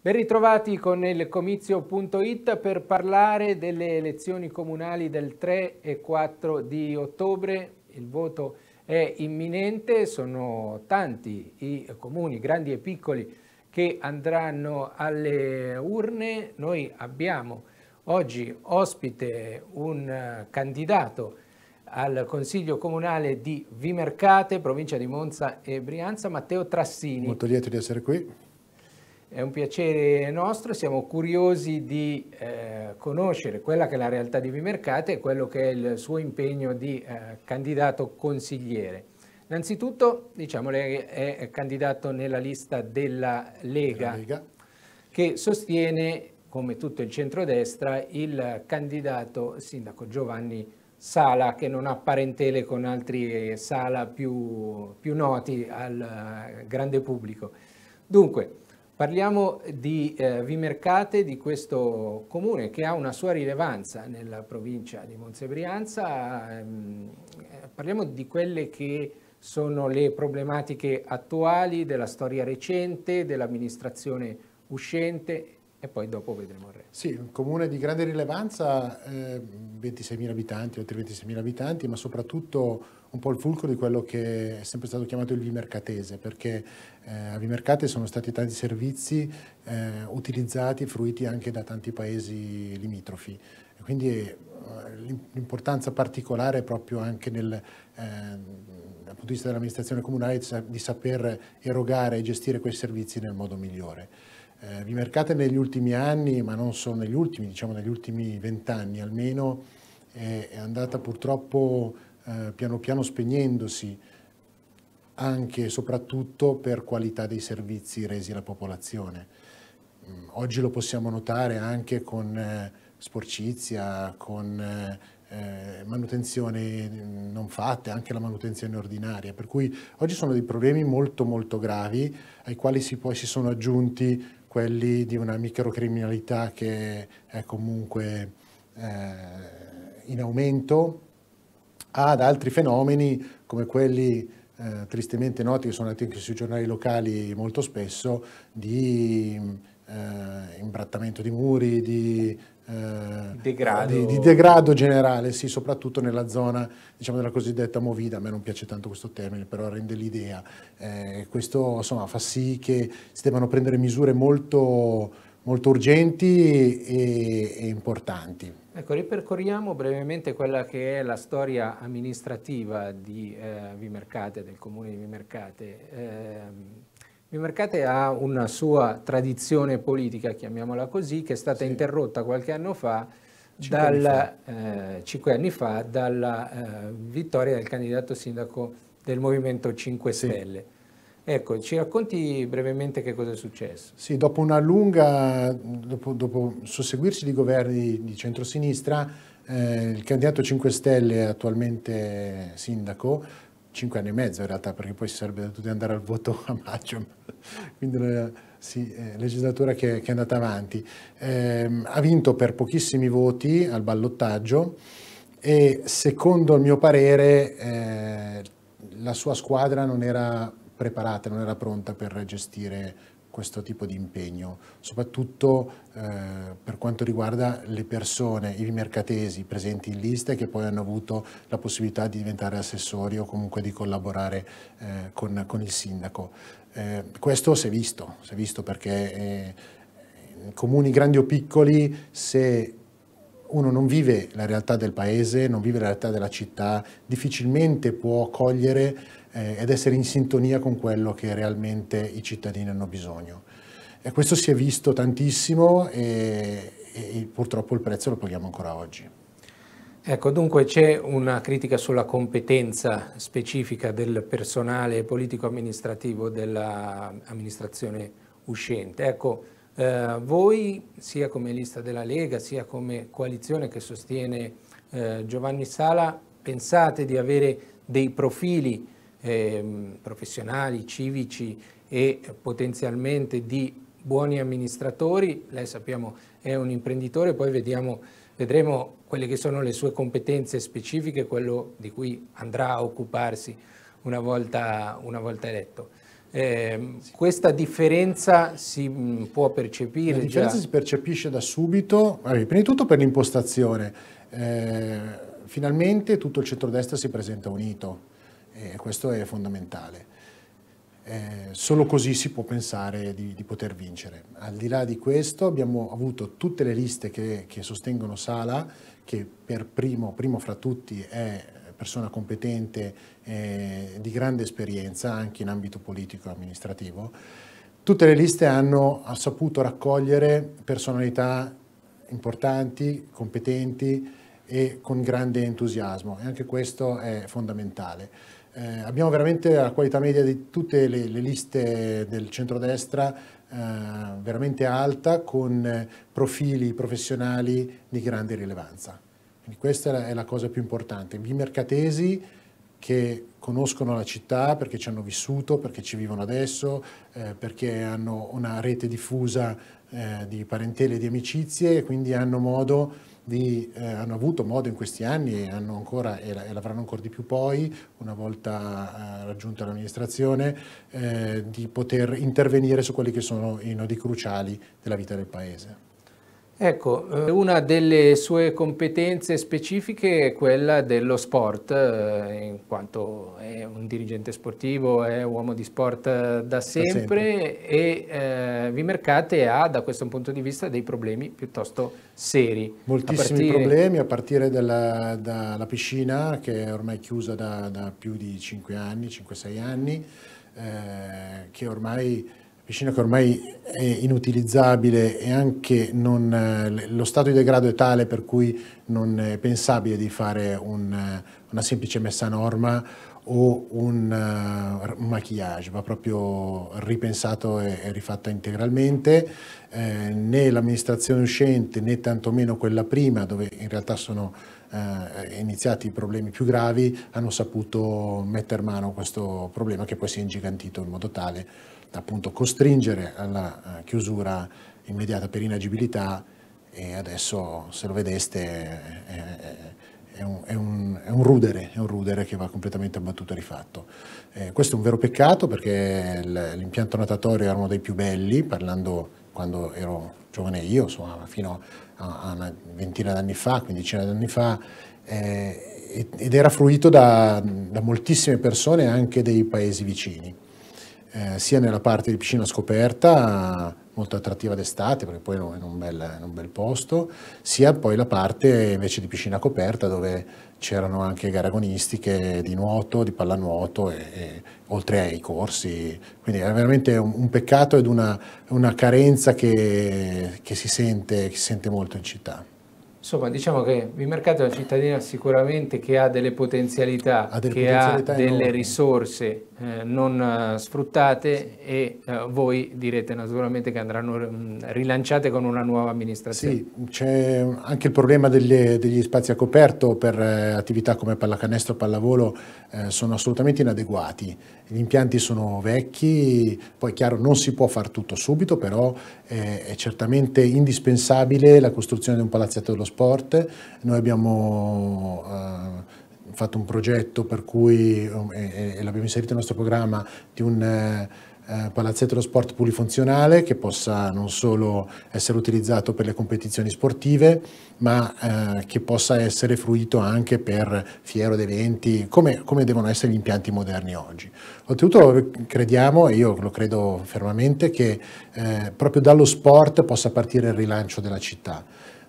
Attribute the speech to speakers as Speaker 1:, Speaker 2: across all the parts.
Speaker 1: Ben ritrovati con il comizio.it per parlare delle elezioni comunali del 3 e 4 di ottobre. Il voto è imminente, sono tanti i comuni, grandi e piccoli, che andranno alle urne. Noi abbiamo oggi ospite un candidato al Consiglio Comunale di Vimercate, provincia di Monza e Brianza, Matteo Trassini. Molto
Speaker 2: lieto di essere qui.
Speaker 1: È un piacere nostro, siamo curiosi di eh, conoscere quella che è la realtà di Vimercate e quello che è il suo impegno di eh, candidato consigliere. Innanzitutto, diciamo, lei è candidato nella lista della Lega, Lega. che sostiene, come tutto il centrodestra, il candidato sindaco Giovanni Sala, che non ha parentele con altri eh, Sala più, più noti al eh, grande pubblico. Dunque, Parliamo di eh, Vimercate, di questo comune che ha una sua rilevanza nella provincia di Montebrianza. Ehm, eh, parliamo di quelle che sono le problematiche attuali della storia recente, dell'amministrazione uscente e poi dopo vedremo il resto. Sì, un comune di
Speaker 2: grande rilevanza, eh, 26.000 abitanti, oltre 26.000 abitanti, ma soprattutto un po' il fulcro di quello che è sempre stato chiamato il Vimercatese, perché eh, a Vimercate sono stati tanti servizi eh, utilizzati e fruiti anche da tanti paesi limitrofi. Quindi eh, l'importanza particolare è proprio anche nel eh, dal punto di vista dell'amministrazione comunale di saper erogare e gestire quei servizi nel modo migliore. Eh, vi mercate negli ultimi anni, ma non solo negli ultimi, diciamo negli ultimi vent'anni almeno, eh, è andata purtroppo eh, piano piano spegnendosi anche e soprattutto per qualità dei servizi resi alla popolazione. Mm, oggi lo possiamo notare anche con eh, sporcizia, con eh, manutenzioni non fatte, anche la manutenzione ordinaria, per cui oggi sono dei problemi molto molto gravi ai quali si poi si sono aggiunti quelli di una microcriminalità che è comunque eh, in aumento, ad altri fenomeni come quelli eh, tristemente noti che sono andati anche sui giornali locali molto spesso di eh, imbrattamento di muri, di
Speaker 1: eh, degrado. Di, di, degrado
Speaker 2: generale, sì, soprattutto nella zona diciamo, della cosiddetta movida, a me non piace tanto questo termine, però rende l'idea. Eh, questo insomma, fa sì che si debbano prendere misure molto, molto urgenti e, e importanti.
Speaker 1: Ecco, ripercorriamo brevemente quella che è la storia amministrativa di eh, Vimercate, del comune di Vimercate. Ehm, Mercate ha una sua tradizione politica, chiamiamola così, che è stata sì. interrotta qualche anno fa,
Speaker 2: cinque, dalla, anni,
Speaker 1: fa. Eh, cinque anni fa. dalla eh, vittoria del candidato sindaco del Movimento 5 Stelle. Sì. Ecco, ci racconti brevemente che cosa è successo?
Speaker 2: Sì, dopo una lunga, dopo, dopo susseguirsi di governi di centrosinistra, eh, il candidato 5 Stelle, attualmente sindaco, cinque anni e mezzo in realtà, perché poi si sarebbe dovuti andare al voto a maggio, quindi la sì, eh, legislatura che, che, è andata avanti. Eh, ha vinto per pochissimi voti al ballottaggio e secondo il mio parere eh, la sua squadra non era preparata, non era pronta per gestire questo tipo di impegno, soprattutto eh, per quanto riguarda le persone, i mercatesi presenti in lista che poi hanno avuto la possibilità di diventare assessori o comunque di collaborare eh, con, con, il sindaco. Eh, questo si è visto, si è visto perché eh, comuni grandi o piccoli, se uno non vive la realtà del paese, non vive la realtà della città, difficilmente può cogliere eh, ed essere in sintonia con quello che realmente i cittadini hanno bisogno. E questo si è visto tantissimo e, e purtroppo il prezzo lo paghiamo ancora oggi.
Speaker 1: Ecco, dunque c'è una critica sulla competenza specifica del personale politico-amministrativo dell'amministrazione uscente. Ecco, eh, voi, sia come lista della Lega, sia come coalizione che sostiene eh, Giovanni Sala, pensate di avere dei profili eh, professionali, civici e potenzialmente di buoni amministratori, lei sappiamo è un imprenditore, poi vediamo, vedremo quelle che sono le sue competenze specifiche, quello di cui andrà a occuparsi una volta, una volta eletto. Eh, questa differenza si mm, può percepire?
Speaker 2: La differenza già. si percepisce da subito, allora, prima di tutto per l'impostazione. Eh, finalmente tutto il centrodestra si presenta unito e questo è fondamentale. Eh, solo così si può pensare di, di, poter vincere. Al di là di questo abbiamo avuto tutte le liste che, che sostengono Sala, che per primo, primo fra tutti è persona competente eh, di grande esperienza anche in ambito politico e amministrativo, tutte le liste hanno saputo raccogliere personalità importanti, competenti e con grande entusiasmo e anche questo è fondamentale. Eh, abbiamo veramente la qualità media di tutte le, le liste del centrodestra eh, veramente alta con profili professionali di grande rilevanza. Quindi questa è la cosa più importante. I mercatesi che conoscono la città perché ci hanno vissuto, perché ci vivono adesso, eh, perché hanno una rete diffusa eh, di parentele e di amicizie e quindi hanno modo di, eh, hanno avuto modo in questi anni e, ancora, e, l'avranno ancora di più poi, una volta eh, raggiunta l'amministrazione, eh, di poter intervenire su quelli che sono i nodi cruciali della vita del Paese.
Speaker 1: Ecco, eh, una delle sue competenze specifiche è quella dello sport, eh, in quanto è un dirigente sportivo, è uomo di sport eh, da sempre, da sempre. e eh, Vimercate ha da questo punto di vista dei problemi piuttosto seri. Moltissimi a partire... problemi
Speaker 2: a partire dalla, dalla, piscina che è ormai chiusa da, da più di 5 anni, 5-6 anni, eh, che ormai piscina che ormai è inutilizzabile e anche non, eh, lo stato di degrado è tale per cui non è pensabile di fare un, eh, una semplice messa a norma o un uh, maquillage, va proprio ripensato e, e rifatto integralmente, eh, né l'amministrazione uscente né tantomeno quella prima dove in realtà sono eh, eh, iniziati i problemi più gravi, hanno saputo mettere mano a questo problema che poi si è ingigantito in modo tale da appunto costringere alla eh, chiusura immediata per inagibilità e adesso se lo vedeste è, è, un, è, un, è un, rudere, un, rudere, che va completamente abbattuto e rifatto. Eh, questo è un vero peccato perché l'impianto natatorio era uno dei più belli, parlando quando ero giovane io, insomma, fino a, una ventina d'anni fa, quindicina d'anni fa, eh, ed era fruito da, da, moltissime persone anche dei paesi vicini, eh, sia nella parte di piscina scoperta molto attrattiva d'estate perché poi è in un, bel, in un bel posto, sia poi la parte invece di piscina coperta dove c'erano anche gare agonistiche di nuoto, di pallanuoto e, e oltre ai corsi, quindi è veramente un, un peccato ed una, una carenza che, che, si sente, che si sente molto in città.
Speaker 1: Insomma, diciamo che il mercato è una cittadina sicuramente che ha delle potenzialità, ha delle che potenzialità ha delle enormi. risorse eh, non eh, sfruttate sì. e uh, voi direte naturalmente che andranno mm, rilanciate con una nuova amministrazione. Sì,
Speaker 2: c'è anche il problema delle, degli spazi a coperto per eh, attività come pallacanestro, e pallavolo, eh, sono assolutamente inadeguati. Gli impianti sono vecchi, poi chiaro non si può fare tutto subito, però eh, è certamente indispensabile la costruzione di un palazzetto dello sport sport. Noi abbiamo eh, fatto un progetto per cui, um, e, e l'abbiamo inserito nel nostro programma, di un... Eh, eh, palazzetto dello sport polifunzionale che possa non solo essere utilizzato per le competizioni sportive ma eh, che possa essere fruito anche per fiero ed eventi come, come, devono essere gli impianti moderni oggi. Oltretutto crediamo e io lo credo fermamente che eh, proprio dallo sport possa partire il rilancio della città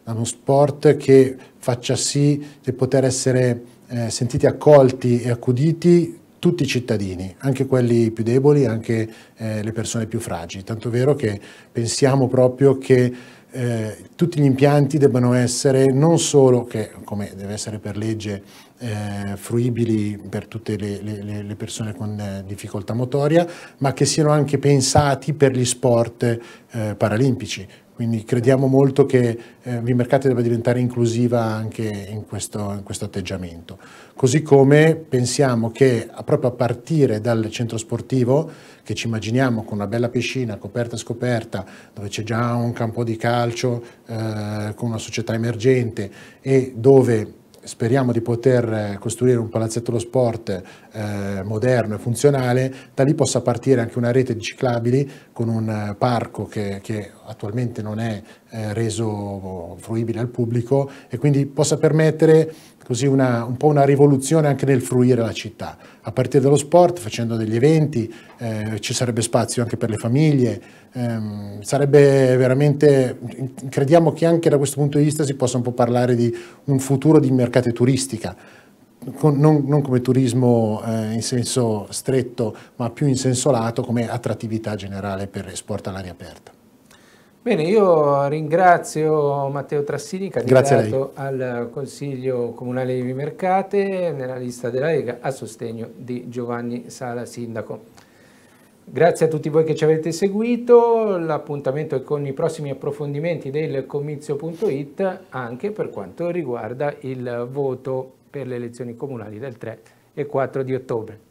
Speaker 2: a uno sport che faccia sì di poter essere eh, sentiti accolti e accuditi tutti i cittadini, anche quelli più deboli, anche eh, le persone più fragili. Tanto vero che pensiamo proprio che eh, tutti gli impianti debbano essere non solo, che come deve essere per legge, eh, fruibili per tutte le, le, le persone con eh, difficoltà motoria, ma che siano anche pensati per gli sport eh, paralimpici quindi crediamo molto che eh, Vimercate debba diventare inclusiva anche in questo, in questo, atteggiamento. Così come pensiamo che proprio a partire dal centro sportivo, che ci immaginiamo con una bella piscina coperta e scoperta, dove c'è già un campo di calcio eh, con una società emergente e dove speriamo di poter eh, costruire un palazzetto dello sport eh, moderno e funzionale, da lì possa partire anche una rete di ciclabili con un eh, parco che, che attualmente non è eh, reso fruibile al pubblico e quindi possa permettere così una, un po' una rivoluzione anche nel fruire la città, a partire dallo sport, facendo degli eventi, eh, ci sarebbe spazio anche per le famiglie, ehm, sarebbe veramente, crediamo che anche da questo punto di vista si possa un po' parlare di un futuro di mercate turistica, con, non, non, come turismo eh, in senso stretto, ma più in senso lato come attrattività generale per sport all'aria aperta.
Speaker 1: Bene, io ringrazio Matteo Trassini, candidato al Consiglio Comunale di Mercate nella lista della Lega a sostegno di Giovanni Sala, Sindaco. Grazie a tutti voi che ci avete seguito, l'appuntamento è con i prossimi approfondimenti del comizio.it anche per quanto riguarda il voto per le elezioni comunali del 3 e 4 di ottobre.